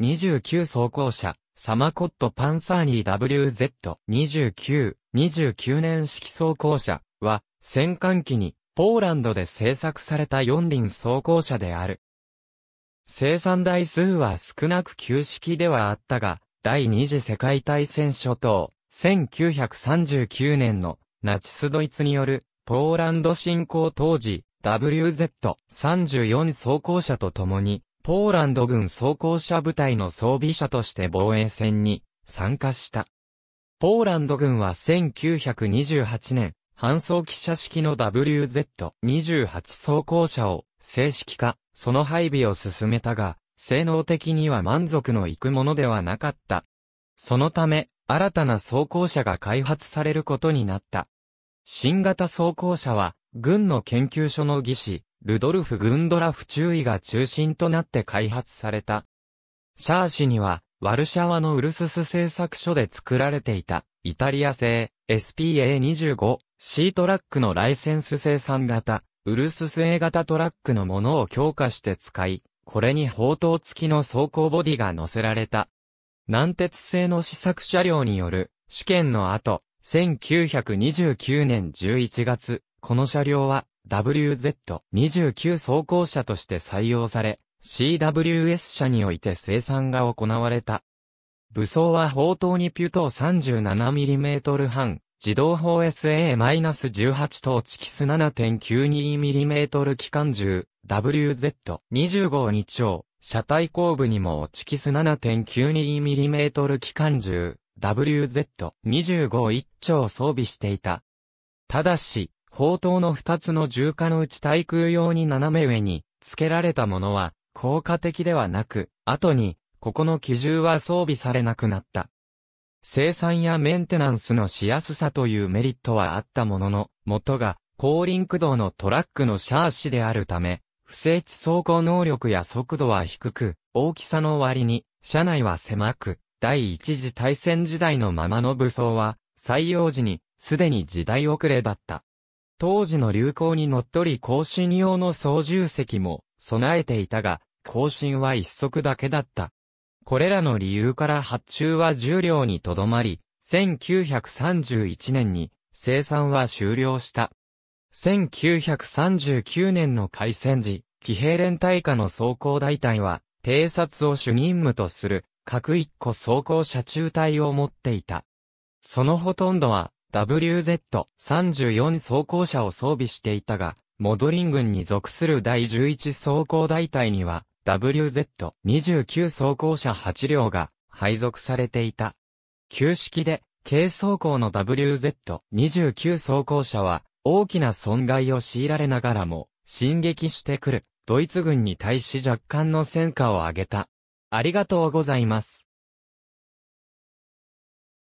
29装甲車、サマコットパンサーニー WZ29、29年式装甲車は、戦艦機に、ポーランドで製作された四輪装甲車である。生産台数は少なく旧式ではあったが、第二次世界大戦初頭、1939年のナチスドイツによるポーランド侵攻当時、WZ34 装甲車と共にポーランド軍装甲車部隊の装備車として防衛戦に参加した。ポーランド軍は1928年、搬送機車式の WZ28 装甲車を正式化、その配備を進めたが、性能的には満足のいくものではなかった。そのため、新たな装甲車が開発されることになった。新型装甲車は、軍の研究所の技師、ルドルフ・グンドラフ中尉が中心となって開発された。シャーシには、ワルシャワのウルスス製作所で作られていた、イタリア製 SPA25、C トラックのライセンス生産型、ウルスス A 型トラックのものを強化して使い、これに砲塔付きの走行ボディが乗せられた。南鉄製の試作車両による試験の後、1929年11月、この車両は WZ29 走行車として採用され、CWS 車において生産が行われた。武装は砲塔にピュト 37mm 半、自動砲 SA-18 等チキス 7.92mm 機関銃、WZ25 2丁、車体後部にもチキス 7.92mm 機関銃、WZ25 一丁装備していた。ただし、砲塔の二つの重火のうち対空用に斜め上に付けられたものは効果的ではなく、後に、ここの機銃は装備されなくなった。生産やメンテナンスのしやすさというメリットはあったものの、元が、高輪駆動のトラックのシャーシであるため、不正地走行能力や速度は低く、大きさの割に、車内は狭く、第一次大戦時代のままの武装は、採用時に、すでに時代遅れだった。当時の流行にのっとり更新用の操縦席も備えていたが、更新は一足だけだった。これらの理由から発注は重量にとどまり、1931年に生産は終了した。1939年の開戦時、騎兵連隊下の装甲大隊は、偵察を主任務とする、各一個装甲車中隊を持っていた。そのほとんどは、WZ34 装甲車を装備していたが、モドリン軍に属する第11装甲大隊には、WZ29 装甲車8両が配属されていた。旧式で、軽装甲の WZ29 装甲車は、大きな損害を強いられながらも、進撃してくる、ドイツ軍に対し若干の戦果を上げた。ありがとうございます。